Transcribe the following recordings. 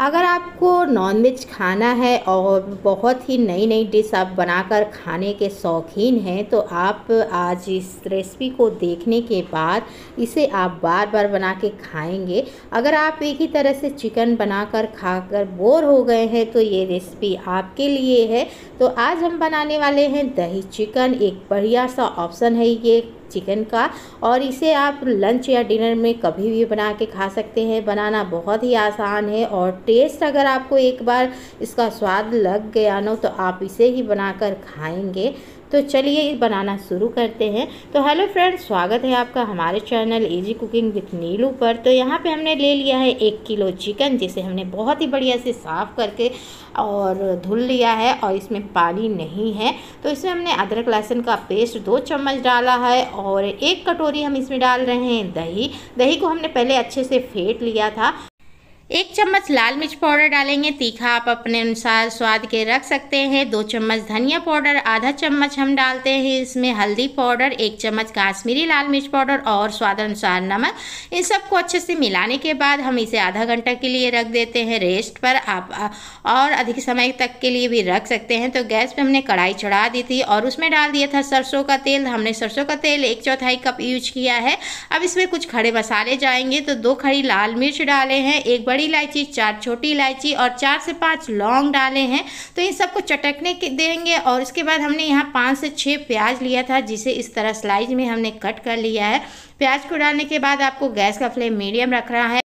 अगर आपको नॉनवेज खाना है और बहुत ही नई नई डिश आप बनाकर खाने के शौकीन हैं तो आप आज इस रेसिपी को देखने के बाद इसे आप बार बार बना के खाएंगे अगर आप एक ही तरह से चिकन बनाकर खाकर बोर हो गए हैं तो ये रेसिपी आपके लिए है तो आज हम बनाने वाले हैं दही चिकन एक बढ़िया सा ऑप्शन है ये चिकन का और इसे आप लंच या डिनर में कभी भी बना के खा सकते हैं बनाना बहुत ही आसान है और टेस्ट अगर आपको एक बार इसका स्वाद लग गया ना तो आप इसे ही बनाकर खाएंगे तो चलिए बनाना शुरू करते हैं तो हेलो फ्रेंड्स स्वागत है आपका हमारे channel easy cooking with Neelu पर तो यहाँ पे हमने ले लिया है एक किलो चिकन जिसे हमने बहुत ही बढ़िया से साफ़ करके और धुल लिया है और इसमें पानी नहीं है तो इसमें हमने अदरक लहसुन का पेस्ट दो चम्मच डाला है और एक कटोरी हम इसमें डाल रहे हैं दही दही को हमने पहले अच्छे से फेंट लिया था एक चम्मच लाल मिर्च पाउडर डालेंगे तीखा आप अपने अनुसार स्वाद के रख सकते हैं दो चम्मच धनिया पाउडर आधा चम्मच हम डालते हैं इसमें हल्दी पाउडर एक चम्मच काश्मीरी लाल मिर्च पाउडर और स्वाद अनुसार नमक इन सबको अच्छे से मिलाने के बाद हम इसे आधा घंटा के लिए रख देते हैं रेस्ट पर आप और अधिक समय तक के लिए भी रख सकते हैं तो गैस पर हमने कढ़ाई चढ़ा दी थी और उसमें डाल दिया था सरसों का तेल हमने सरसों का तेल एक चौथाई कप यूज किया है अब इसमें कुछ खड़े मसाले जाएंगे तो दो खड़ी लाल मिर्च डाले हैं एक बड़ी इलायची चार छोटी इलायची और चार से पांच लौंग डाले हैं तो इन सबको चटकने के देंगे और इसके बाद हमने यहाँ पाँच से छः प्याज लिया था जिसे इस तरह स्लाइज में हमने कट कर लिया है प्याज को डालने के बाद आपको गैस का फ्लेम मीडियम रख रहा है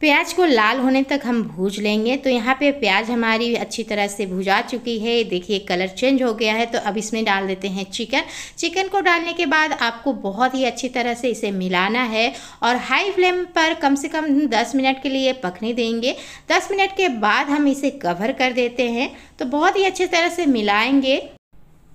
प्याज को लाल होने तक हम भूज लेंगे तो यहाँ पे प्याज हमारी अच्छी तरह से भुजा चुकी है देखिए कलर चेंज हो गया है तो अब इसमें डाल देते हैं चिकन चिकन को डालने के बाद आपको बहुत ही अच्छी तरह से इसे मिलाना है और हाई फ्लेम पर कम से कम 10 मिनट के लिए पकने देंगे 10 मिनट के बाद हम इसे कवर कर देते हैं तो बहुत ही अच्छी तरह से मिलाएँगे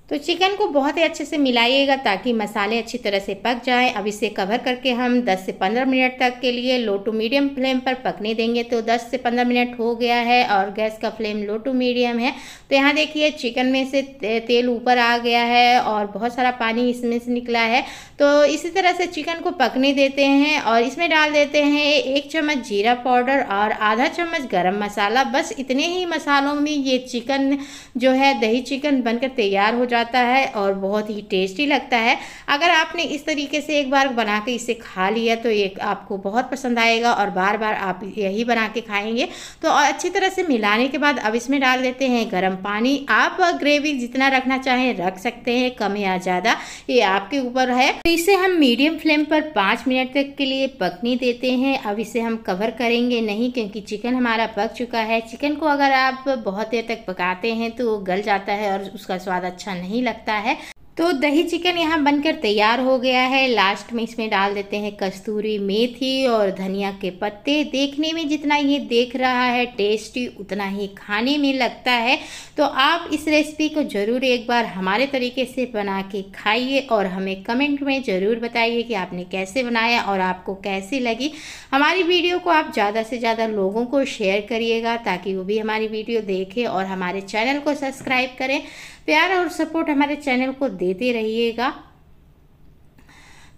तो चिकन को बहुत ही अच्छे से मिलाइएगा ताकि मसाले अच्छी तरह से पक जाएं अब इसे कवर करके हम 10 से 15 मिनट तक के लिए लो टू मीडियम फ्लेम पर पकने देंगे तो 10 से 15 मिनट हो गया है और गैस का फ्लेम लो टू मीडियम है तो यहाँ देखिए चिकन में से तेल ऊपर आ गया है और बहुत सारा पानी इसमें से निकला है तो इसी तरह से चिकन को पकने देते हैं और इसमें डाल देते हैं एक चम्मच जीरा पाउडर और आधा चम्मच गर्म मसाला बस इतने ही मसालों में ये चिकन जो है दही चिकन बनकर तैयार हो जाता जाता है और बहुत ही टेस्टी लगता है अगर आपने इस तरीके से एक बार बना के इसे खा लिया तो ये आपको बहुत पसंद आएगा और बार बार आप यही बना के खाएंगे तो अच्छी तरह से मिलाने के बाद अब इसमें डाल देते हैं गर्म पानी आप ग्रेवी जितना रखना चाहें रख सकते हैं कम या ज़्यादा ये आपके ऊपर है तो इसे हम मीडियम फ्लेम पर पाँच मिनट तक के लिए पकनी देते हैं अब इसे हम कवर करेंगे नहीं क्योंकि चिकन हमारा पक चुका है चिकन को अगर आप बहुत देर तक पकाते हैं तो गल जाता है और उसका स्वाद अच्छा नहीं नहीं लगता है तो दही चिकन यहाँ बनकर तैयार हो गया है लास्ट में इसमें डाल देते हैं कस्तूरी मेथी और धनिया के पत्ते देखने में जितना ये देख रहा है टेस्टी उतना ही खाने में लगता है तो आप इस रेसिपी को ज़रूर एक बार हमारे तरीके से बना के खाइए और हमें कमेंट में ज़रूर बताइए कि आपने कैसे बनाया और आपको कैसी लगी हमारी वीडियो को आप ज़्यादा से ज़्यादा लोगों को शेयर करिएगा ताकि वो भी हमारी वीडियो देखें और हमारे चैनल को सब्सक्राइब करें प्यार और सपोर्ट हमारे चैनल को दे देते रहिएगा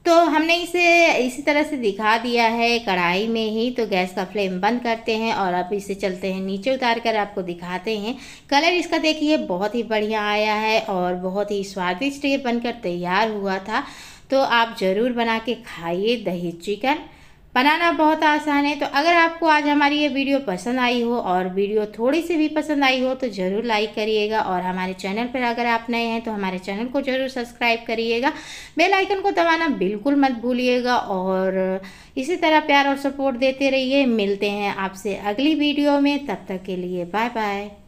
तो हमने इसे इसी तरह से दिखा दिया है कढ़ाई में ही तो गैस का फ्लेम बंद करते हैं और अब इसे चलते हैं नीचे उतार कर आपको दिखाते हैं कलर इसका देखिए बहुत ही बढ़िया आया है और बहुत ही स्वादिष्ट ये बनकर तैयार हुआ था तो आप ज़रूर बना के खाइए दही चिकन बनाना बहुत आसान है तो अगर आपको आज हमारी ये वीडियो पसंद आई हो और वीडियो थोड़ी सी भी पसंद आई हो तो ज़रूर लाइक करिएगा और हमारे चैनल पर अगर आप नए हैं तो हमारे चैनल को ज़रूर सब्सक्राइब करिएगा बेल आइकन को दबाना बिल्कुल मत भूलिएगा और इसी तरह प्यार और सपोर्ट देते रहिए मिलते हैं आपसे अगली वीडियो में तब तक के लिए बाय बाय